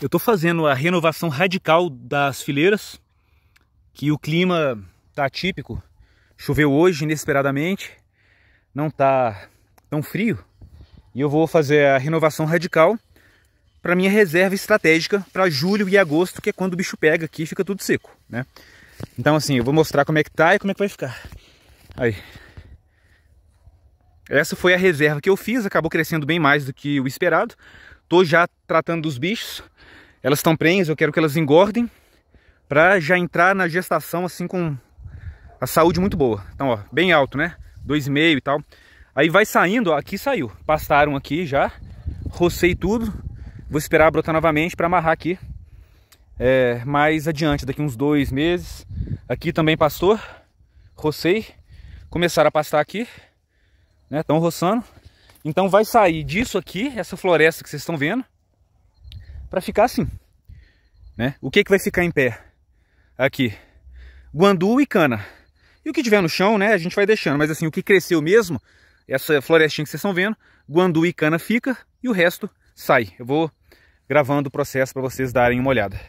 Eu estou fazendo a renovação radical das fileiras, que o clima tá atípico. Choveu hoje inesperadamente, não tá tão frio. E eu vou fazer a renovação radical para minha reserva estratégica para julho e agosto, que é quando o bicho pega aqui, fica tudo seco, né? Então assim, eu vou mostrar como é que tá e como é que vai ficar. Aí. Essa foi a reserva que eu fiz, acabou crescendo bem mais do que o esperado. Tô já tratando dos bichos. Elas estão prenhas, eu quero que elas engordem para já entrar na gestação assim com a saúde muito boa. Então, ó, bem alto, né? 2,5 e tal. Aí vai saindo, ó, aqui saiu. Pastaram aqui já. Rocei tudo. Vou esperar brotar novamente para amarrar aqui. É, mais adiante, daqui uns dois meses. Aqui também pastor. Rocei. Começaram a pastar aqui. Né? Estão roçando. Então vai sair disso aqui, essa floresta que vocês estão vendo, para ficar assim. Né? O que, que vai ficar em pé? Aqui, guandu e cana. E o que tiver no chão, né, a gente vai deixando. Mas assim, o que cresceu mesmo, essa florestinha que vocês estão vendo, guandu e cana fica e o resto sai. Eu vou gravando o processo para vocês darem uma olhada.